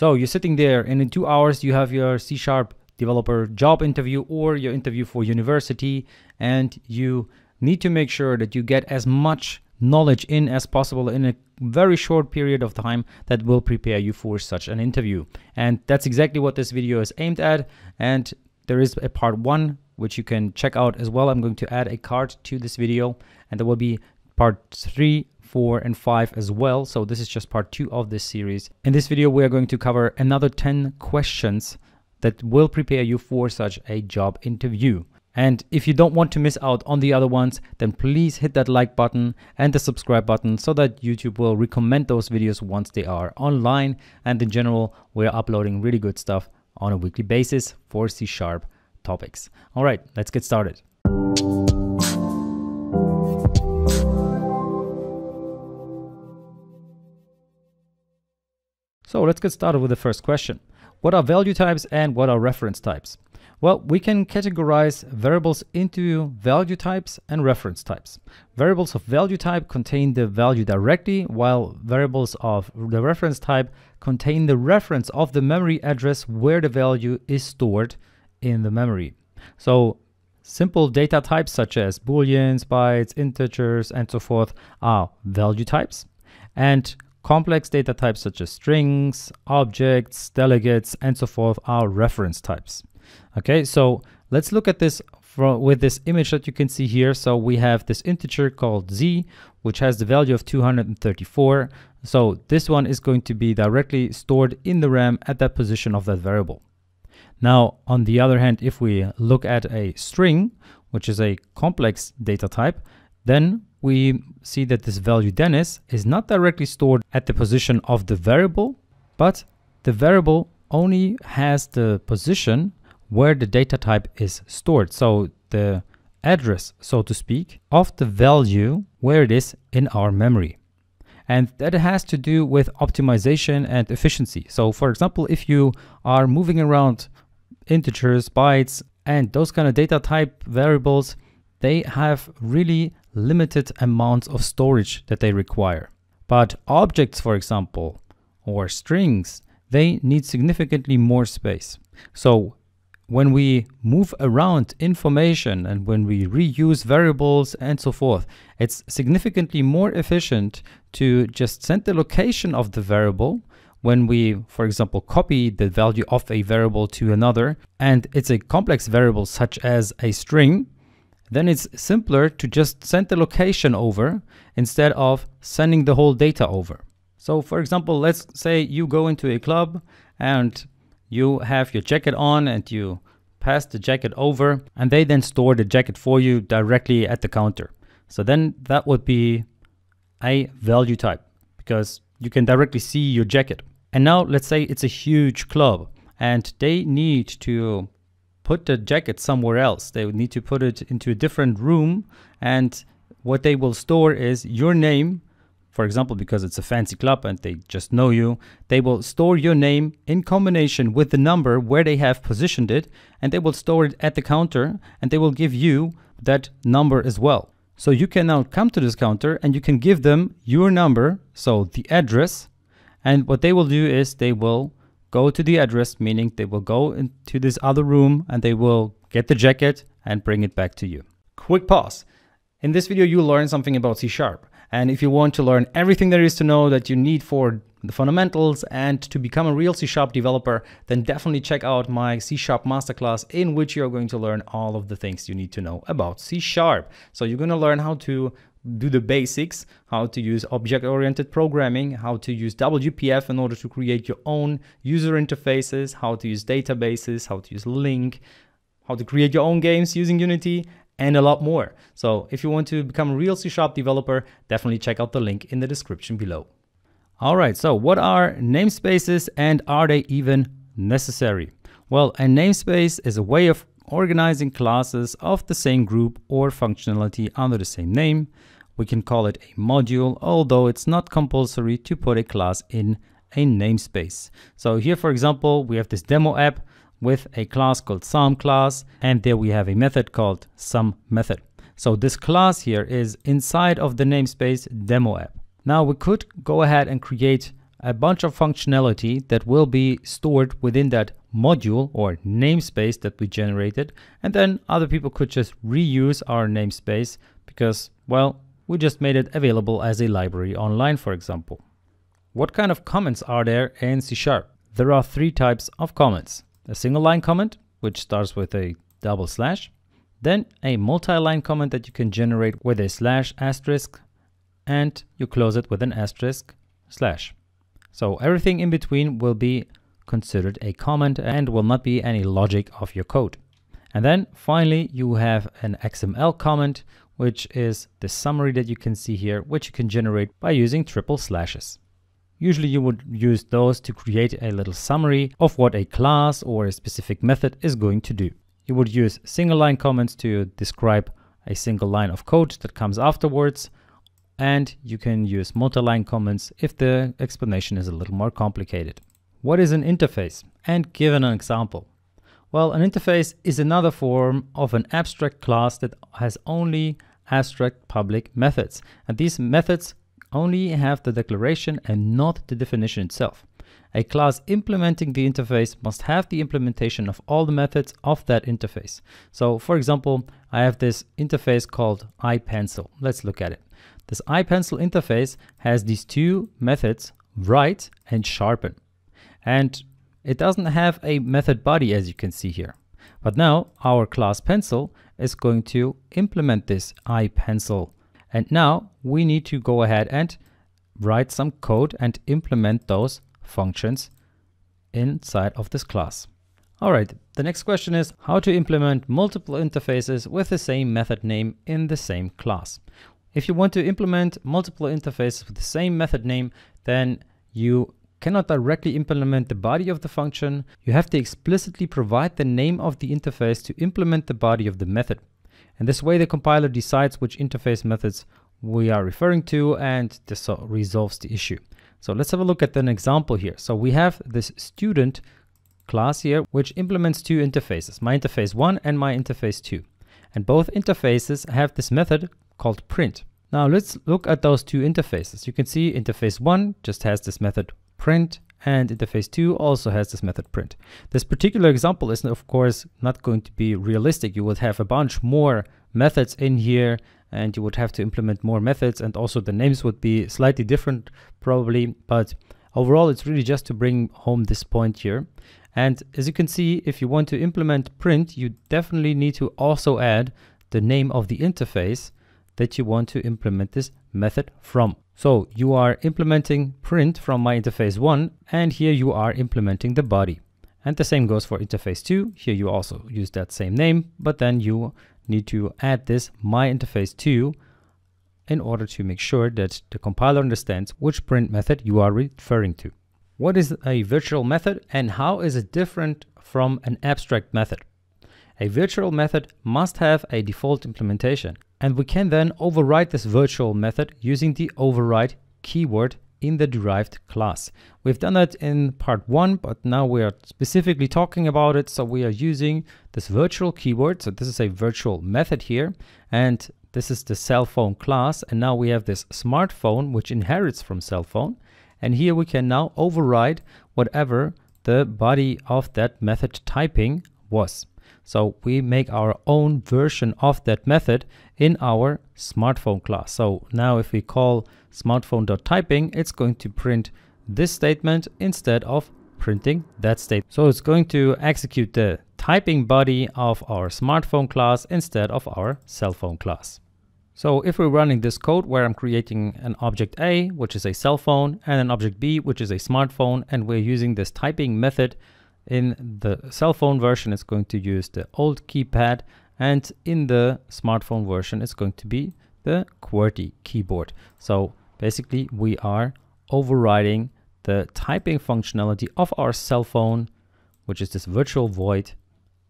So you're sitting there and in two hours you have your C Sharp developer job interview or your interview for university and you need to make sure that you get as much knowledge in as possible in a very short period of time that will prepare you for such an interview. And that's exactly what this video is aimed at. And there is a part one, which you can check out as well. I'm going to add a card to this video and there will be part three 4 and 5 as well. So this is just part 2 of this series. In this video we are going to cover another 10 questions that will prepare you for such a job interview. And if you don't want to miss out on the other ones, then please hit that like button and the subscribe button so that YouTube will recommend those videos once they are online. And in general, we're uploading really good stuff on a weekly basis for C Sharp topics. All right, let's get started. So let's get started with the first question. What are value types and what are reference types? Well, we can categorize variables into value types and reference types. Variables of value type contain the value directly, while variables of the reference type contain the reference of the memory address where the value is stored in the memory. So simple data types such as booleans, bytes, integers, and so forth are value types. And Complex data types such as strings, objects, delegates, and so forth are reference types. Okay, so let's look at this with this image that you can see here. So we have this integer called z, which has the value of 234. So this one is going to be directly stored in the RAM at that position of that variable. Now, on the other hand, if we look at a string, which is a complex data type, then we see that this value Dennis is not directly stored at the position of the variable, but the variable only has the position where the data type is stored. So the address, so to speak, of the value where it is in our memory. And that has to do with optimization and efficiency. So for example, if you are moving around integers, bytes, and those kind of data type variables, they have really limited amounts of storage that they require. But objects, for example, or strings, they need significantly more space. So when we move around information and when we reuse variables and so forth, it's significantly more efficient to just send the location of the variable when we, for example, copy the value of a variable to another, and it's a complex variable such as a string, then it's simpler to just send the location over instead of sending the whole data over. So for example, let's say you go into a club and you have your jacket on and you pass the jacket over and they then store the jacket for you directly at the counter. So then that would be a value type because you can directly see your jacket. And now let's say it's a huge club and they need to put the jacket somewhere else. They would need to put it into a different room and what they will store is your name, for example, because it's a fancy club and they just know you, they will store your name in combination with the number where they have positioned it and they will store it at the counter and they will give you that number as well. So you can now come to this counter and you can give them your number, so the address, and what they will do is they will go to the address, meaning they will go into this other room and they will get the jacket and bring it back to you. Quick pause. In this video, you learn something about C Sharp. And if you want to learn everything there is to know that you need for the fundamentals and to become a real C Sharp developer, then definitely check out my C Sharp masterclass in which you're going to learn all of the things you need to know about C Sharp. So you're going to learn how to do the basics, how to use object-oriented programming, how to use WPF in order to create your own user interfaces, how to use databases, how to use link, how to create your own games using Unity, and a lot more. So if you want to become a real C Sharp developer, definitely check out the link in the description below. All right, so what are namespaces and are they even necessary? Well, a namespace is a way of organizing classes of the same group or functionality under the same name. We can call it a module, although it's not compulsory to put a class in a namespace. So here, for example, we have this demo app with a class called sum class, and there we have a method called sum method. So this class here is inside of the namespace demo app. Now we could go ahead and create a bunch of functionality that will be stored within that module or namespace that we generated. And then other people could just reuse our namespace because, well, we just made it available as a library online, for example. What kind of comments are there in C Sharp? There are three types of comments. A single line comment, which starts with a double slash, then a multi-line comment that you can generate with a slash asterisk, and you close it with an asterisk slash. So everything in between will be considered a comment and will not be any logic of your code. And then finally, you have an XML comment, which is the summary that you can see here, which you can generate by using triple slashes. Usually you would use those to create a little summary of what a class or a specific method is going to do. You would use single line comments to describe a single line of code that comes afterwards, and you can use multi-line comments if the explanation is a little more complicated. What is an interface? And given an example. Well, an interface is another form of an abstract class that has only abstract public methods. And these methods only have the declaration and not the definition itself. A class implementing the interface must have the implementation of all the methods of that interface. So for example, I have this interface called iPencil. Let's look at it. This iPencil interface has these two methods, write and sharpen. And it doesn't have a method body as you can see here. But now our class pencil is going to implement this iPencil. And now we need to go ahead and write some code and implement those functions inside of this class. All right, the next question is how to implement multiple interfaces with the same method name in the same class. If you want to implement multiple interfaces with the same method name, then you cannot directly implement the body of the function, you have to explicitly provide the name of the interface to implement the body of the method. And this way the compiler decides which interface methods we are referring to and this resolves the issue. So let's have a look at an example here. So we have this student class here, which implements two interfaces, my interface one and my interface two. And both interfaces have this method called print. Now let's look at those two interfaces. You can see interface one just has this method print and interface 2 also has this method print. This particular example is of course not going to be realistic. You would have a bunch more methods in here and you would have to implement more methods and also the names would be slightly different probably but overall it's really just to bring home this point here and as you can see if you want to implement print you definitely need to also add the name of the interface that you want to implement this method from. So you are implementing print from my interface one, and here you are implementing the body. And the same goes for interface two. Here you also use that same name, but then you need to add this my interface two in order to make sure that the compiler understands which print method you are referring to. What is a virtual method and how is it different from an abstract method? A virtual method must have a default implementation. And we can then override this virtual method using the override keyword in the derived class. We've done that in part one, but now we are specifically talking about it. So we are using this virtual keyword. So this is a virtual method here. And this is the cell phone class. And now we have this smartphone, which inherits from cell phone. And here we can now override whatever the body of that method typing was. So we make our own version of that method in our smartphone class. So now if we call smartphone.typing, it's going to print this statement instead of printing that statement. So it's going to execute the typing body of our smartphone class instead of our cell phone class. So if we're running this code where I'm creating an object A, which is a cell phone, and an object B, which is a smartphone, and we're using this typing method in the cell phone version, it's going to use the old keypad and in the smartphone version, it's going to be the QWERTY keyboard. So basically we are overriding the typing functionality of our cell phone, which is this virtual void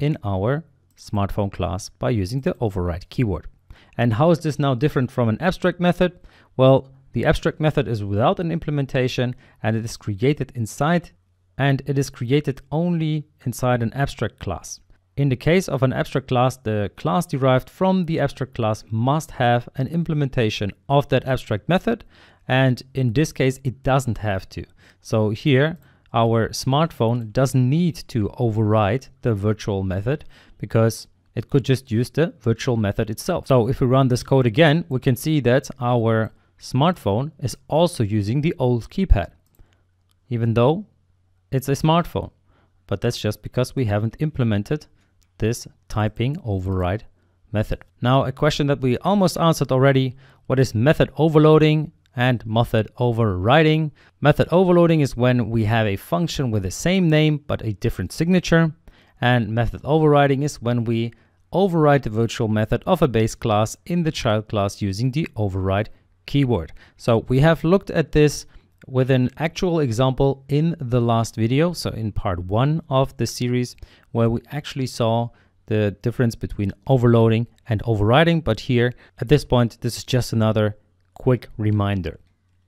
in our smartphone class by using the override keyword. And how is this now different from an abstract method? Well, the abstract method is without an implementation and it is created inside and it is created only inside an abstract class. In the case of an abstract class, the class derived from the abstract class must have an implementation of that abstract method. And in this case, it doesn't have to. So here, our smartphone doesn't need to override the virtual method because it could just use the virtual method itself. So if we run this code again, we can see that our smartphone is also using the old keypad, even though it's a smartphone. But that's just because we haven't implemented this typing override method. Now, a question that we almost answered already, what is method overloading and method overriding? Method overloading is when we have a function with the same name but a different signature. And method overriding is when we override the virtual method of a base class in the child class using the override keyword. So we have looked at this with an actual example in the last video, so in part one of the series, where we actually saw the difference between overloading and overriding. But here, at this point, this is just another quick reminder.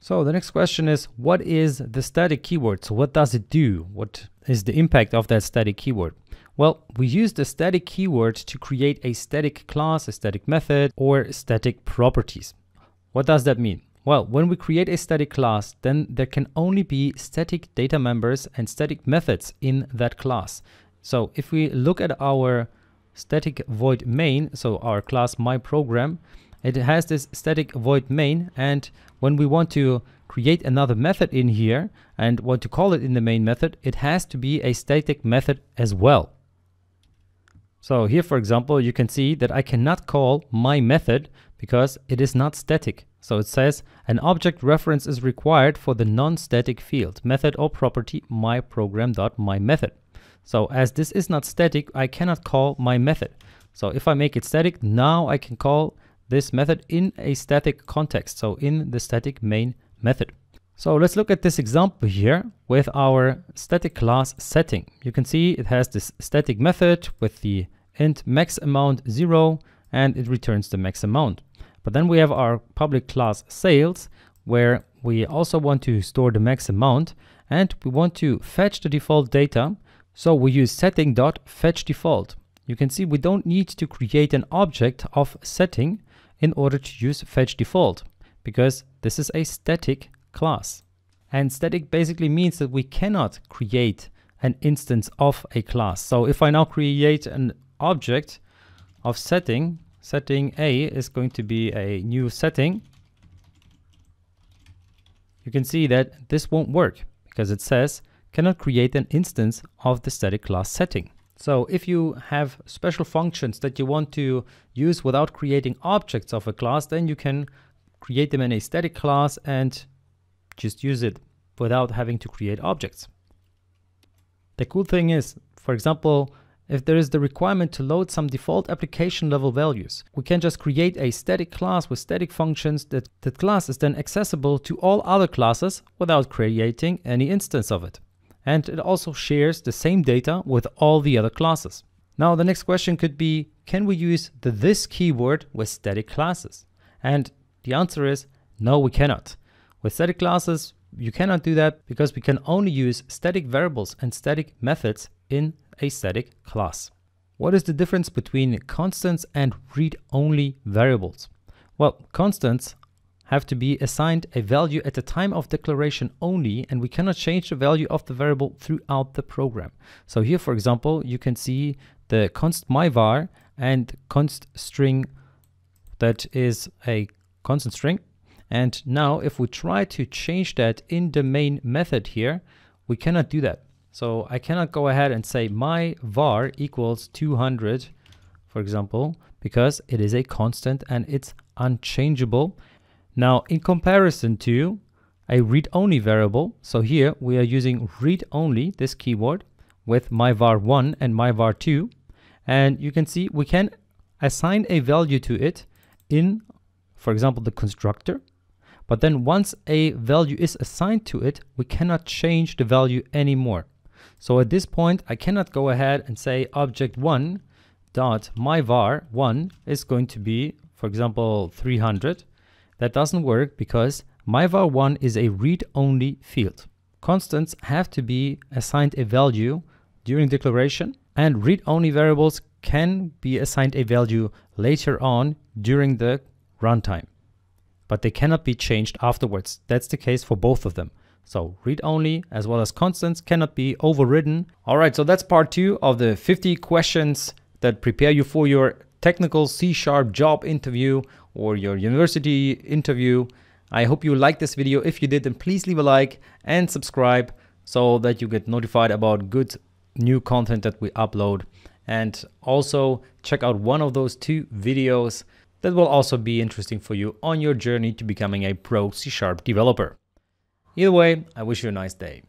So the next question is, what is the static keyword? So what does it do? What is the impact of that static keyword? Well, we use the static keyword to create a static class, a static method, or static properties. What does that mean? Well, when we create a static class, then there can only be static data members and static methods in that class. So if we look at our static void main, so our class myProgram, it has this static void main and when we want to create another method in here and want to call it in the main method, it has to be a static method as well. So here, for example, you can see that I cannot call my method because it is not static. So it says an object reference is required for the non-static field method or property myProgram.myMethod. So as this is not static, I cannot call my method. So if I make it static, now I can call this method in a static context. So in the static main method. So let's look at this example here with our static class setting. You can see it has this static method with the int max amount zero and it returns the max amount. But then we have our public class sales where we also want to store the max amount and we want to fetch the default data. So we use setting.fetchDefault. You can see we don't need to create an object of setting in order to use fetch default because this is a static class. And static basically means that we cannot create an instance of a class. So if I now create an object of setting Setting A is going to be a new setting. You can see that this won't work because it says cannot create an instance of the static class setting. So if you have special functions that you want to use without creating objects of a class, then you can create them in a static class and just use it without having to create objects. The cool thing is, for example, if there is the requirement to load some default application level values, we can just create a static class with static functions that that class is then accessible to all other classes without creating any instance of it. And it also shares the same data with all the other classes. Now the next question could be, can we use the this keyword with static classes? And the answer is no, we cannot. With static classes, you cannot do that because we can only use static variables and static methods in a static class. What is the difference between constants and read-only variables? Well, constants have to be assigned a value at the time of declaration only, and we cannot change the value of the variable throughout the program. So here, for example, you can see the const myvar and const string that is a constant string. And now if we try to change that in the main method here, we cannot do that so I cannot go ahead and say my var equals 200, for example, because it is a constant and it's unchangeable. Now, in comparison to a read-only variable, so here we are using read-only, this keyword, with my var1 and my var2. And you can see we can assign a value to it in, for example, the constructor. But then once a value is assigned to it, we cannot change the value anymore. So at this point, I cannot go ahead and say object one dot my var one is going to be, for example, 300. That doesn't work because my var one is a read-only field. Constants have to be assigned a value during declaration and read-only variables can be assigned a value later on during the runtime, but they cannot be changed afterwards. That's the case for both of them. So read only as well as constants cannot be overridden. All right, so that's part two of the 50 questions that prepare you for your technical C sharp job interview or your university interview. I hope you liked this video. If you did, then please leave a like and subscribe so that you get notified about good new content that we upload. And also check out one of those two videos that will also be interesting for you on your journey to becoming a pro C sharp developer. Either way, I wish you a nice day.